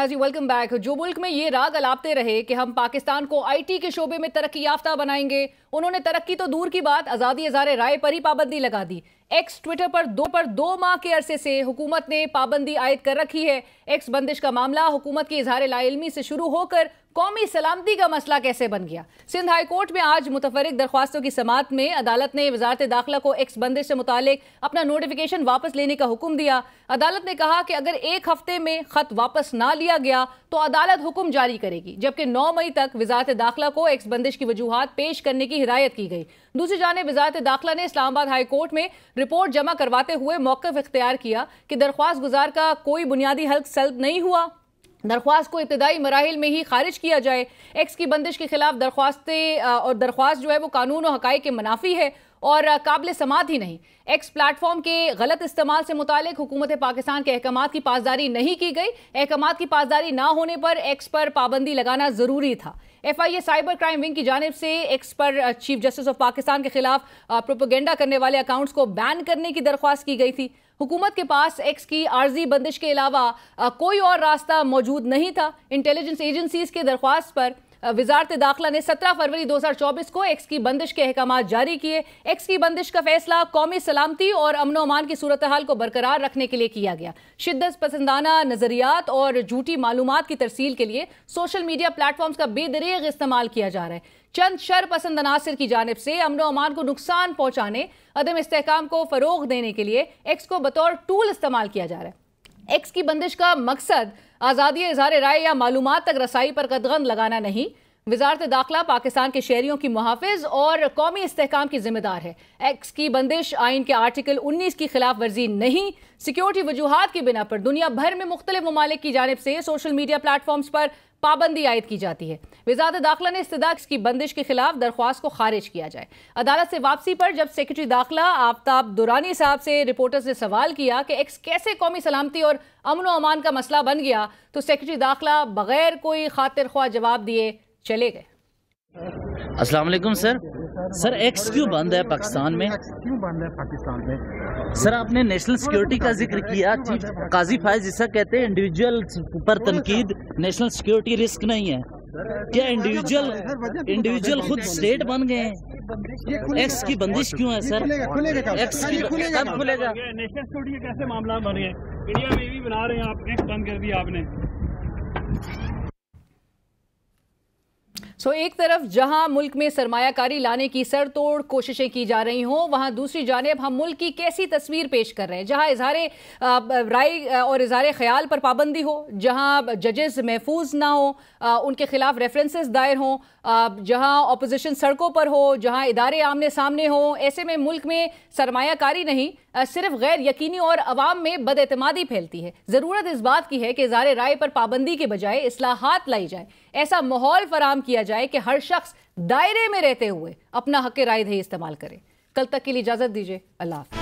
Nazi welcome back जो मुल्क में ये राग अलापते रहे कि हम पाकिस्तान को आईटी के शोबे में तरक्की याफ्ता बनाएंगे उन्होंने तरक्की तो दूर की बात आज़ादी इजहार राय पर ही पाबंदी लगा दी एक्स ट्विटर पर दो पर दो माह के अरसे से हुकूमत ने पाबंदी आयद कर रखी है एक्स बंदिश का मामला हुकूमत की इजहार लाइलमी से शुरू होकर कौमी सलामती का मसला कैसे बन गया सिंध हाई कोर्ट में आज मुतफरक दरख्वास्तों की समात में अदालत ने वजारत दाखिला को एक्स बंदिश से मुतालिक अपना नोटिफिकेशन वापस लेने का हुक्म दिया अदालत ने कहा कि अगर एक हफ्ते में खत वापस ना लिया गया तो अदालत हुक्म जारी करेगी जबकि नौ मई तक वजारत दाखिला को एक्स बंदिश की वजूहत पेश करने की की हिदायत की गई दूसरी जानब वजारत दाखिला ने इस्लामाबाद हाई कोर्ट में रिपोर्ट जमा करवाते हुए मौकफ इख्तियार किया कि दरख्वास्त गुजार का कोई बुनियादी हल सल्ब नहीं हुआ दरख्वास्त को इब्तदाई मराहल में ही खारिज किया जाए एक्स की बंदिश के खिलाफ दरख्वास्तें और दरख्वास्त जो है वो कानून और हकाई के मनाफी है और काबिल समात ही नहीं एक्स प्लेटफॉर्म के गलत इस्तेमाल से मुतल हुकूमत पाकिस्तान के अहकाम की पासदारी नहीं की गई अहकाम की पासदारी ना होने पर एक्स पर पाबंदी लगाना ज़रूरी था एफआईए साइबर क्राइम विंग की जानब से एक्स पर चीफ जस्टिस ऑफ पाकिस्तान के खिलाफ प्रोपोगेंडा करने वाले अकाउंट्स को बैन करने की दरख्वास्त की गई थी हुकूमत के पास एक्स की आर्जी बंदिश के अलावा कोई और रास्ता मौजूद नहीं था इंटेलिजेंस एजेंसीज के दरख्वास्त पर वजारत दाखिला ने 17 फरवरी 2024 को एक्स की बंदिश के अहकाम जारी किए एक्स की बंदिश का फैसला कौमी सलामती और अमन अमान की सूरत हाल को बरकरार रखने के लिए किया गया शिदत पसंदाना नजरियात और झूठी मालूम की तरसील के लिए सोशल मीडिया प्लेटफॉर्म्स का बेदरेग इस्तेमाल किया जा रहा है चंद शर पसंद अनासर की जानब से अमन अमान को नुकसान पहुंचाने अदम इसकाम को फ़रोग देने के लिए एक्स को बतौर टूल इस्तेमाल किया जा रहा है एक्स की बंदिश का मकसद आज़ादी इजहार राय या मालूम तक रसाई पर कदगन लगाना नहीं वजारत दाखिला पाकिस्तान के शहरीों की मुहाफ़ और कौमी इसकाम की जिम्मेदार है एक्स की बंदिश आइन के आर्टिकल उन्नीस की खिलाफ वर्जी नहीं सिक्योरिटी वजूहत की बिना पर दुनिया भर में मुख्तलिफ ममालिक की जानब से सोशल मीडिया प्लेटफॉर्म्स पर पाबंदी आयद की जाती है वजारत दाखिला ने इस्तदा की बंदिश के खिलाफ दरख्वास्त को खारिज किया जाए अदालत से वापसी पर जब सेक्रेटरी दाखिला आफ्ताब दुरानी साहब से रिपोर्टर्स ने सवाल किया कि एक्स कैसे कौमी सलामती और अमन व अमान का मसला बन गया तो सेक्रेटरी दाखिला बगैर कोई खातिर ख्वाह जवाब दिए चले गए असलम सर सर एक्स क्यों बंद है पाकिस्तान में क्यों बंद है पाकिस्तान में सर आपने नेशनल सिक्योरिटी का जिक्र किया काजी फायज जिसा कहते हैं इंडिविजुअल पर तनकीद नेशनल सिक्योरिटी रिस्क नहीं है क्या इंडिविजुअल इंडिविजुअल खुद स्टेट बन गए हैं एक्स की बंदिश क्यों है सर एक्स की खुलेगा नेशनल सिक्योरिटी कैसे मामला बन गए इंडिया में भी बना रहे हैं आप एक्स बंद कर दिया आपने सो एक तरफ जहां मुल्क में सरमायाकारी लाने की सरतोड़ कोशिशें की जा रही हों वहां दूसरी जानब हम मुल्क की कैसी तस्वीर पेश कर रहे हैं जहां इजहार राय और इजहार ख्याल पर पाबंदी हो जहां जजेस महफूज ना हो उनके खिलाफ रेफरेंसेस दायर हों जहां अपोजिशन सड़कों पर हो जहां इदारे आमने सामने हो ऐसे में मुल्क में सरमायाकारी नहीं सिर्फ गैर यकीनी और अवाम में बदअतमादी फैलती है ज़रूरत इस बात की है कि इजहार राय पर पाबंदी के बजाय असलाहत लाई जाए ऐसा माहौल फराम किया जाए कि हर शख्स दायरे में रहते हुए अपना हक राय दही इस्तेमाल करे कल तक के लिए इजाजत दीजिए अल्लाह